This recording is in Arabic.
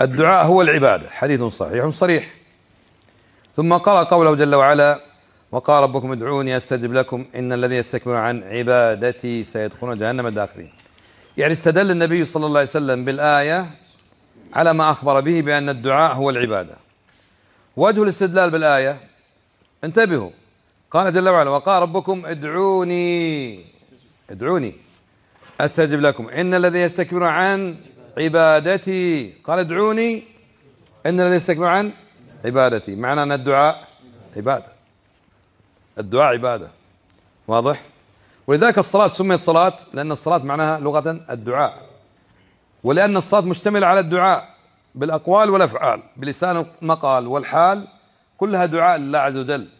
الدعاء هو العبادة حديث صحيح صريح ثم قرأ قوله جل وعلا وقال ربكم ادعوني استجب لكم ان الذي يستكبر عن عبادتي سيدخلون جهنم داخلين. يعني استدل النبي صلى الله عليه وسلم بالايه على ما اخبر به بان الدعاء هو العباده. وجه الاستدلال بالايه انتبهوا قال جل وعلا وقال ربكم ادعوني ادعوني استجب لكم ان الذي يستكبر عن عبادتي قال ادعوني إن الذي يستكبر عن عبادتي معنى أن الدعاء عبادة الدعاء عبادة واضح ولذلك الصلاة سميت صلاة لأن الصلاة معناها لغة الدعاء ولأن الصلاة مشتملة على الدعاء بالأقوال والأفعال بلسان المقال والحال كلها دعاء لله عز وجل